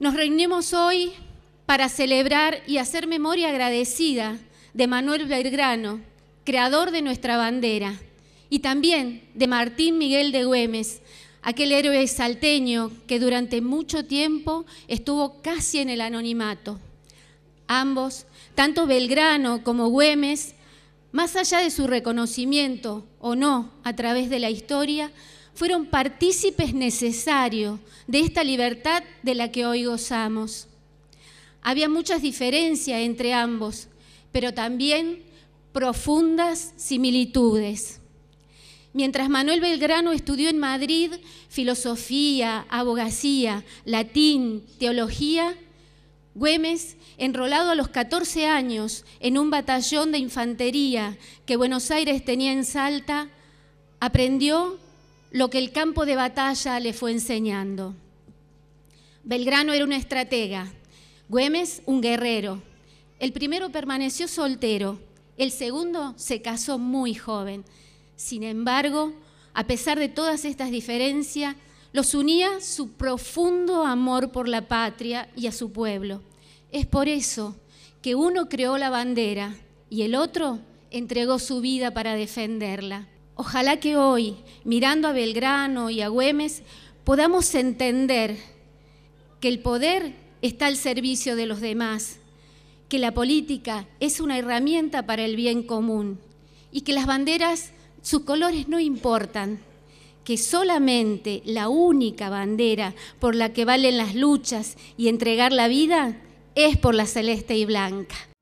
Nos reunimos hoy para celebrar y hacer memoria agradecida de Manuel Belgrano, creador de nuestra bandera, y también de Martín Miguel de Güemes, aquel héroe salteño que durante mucho tiempo estuvo casi en el anonimato. Ambos, tanto Belgrano como Güemes, más allá de su reconocimiento o no a través de la historia, fueron partícipes necesarios de esta libertad de la que hoy gozamos. Había muchas diferencias entre ambos, pero también profundas similitudes. Mientras Manuel Belgrano estudió en Madrid filosofía, abogacía, latín, teología, Güemes, enrolado a los 14 años en un batallón de infantería que Buenos Aires tenía en Salta, aprendió lo que el campo de batalla le fue enseñando. Belgrano era un estratega, Güemes un guerrero. El primero permaneció soltero, el segundo se casó muy joven. Sin embargo, a pesar de todas estas diferencias, los unía su profundo amor por la patria y a su pueblo. Es por eso que uno creó la bandera y el otro entregó su vida para defenderla. Ojalá que hoy, mirando a Belgrano y a Güemes, podamos entender que el poder está al servicio de los demás, que la política es una herramienta para el bien común y que las banderas, sus colores no importan, que solamente la única bandera por la que valen las luchas y entregar la vida es por la celeste y blanca.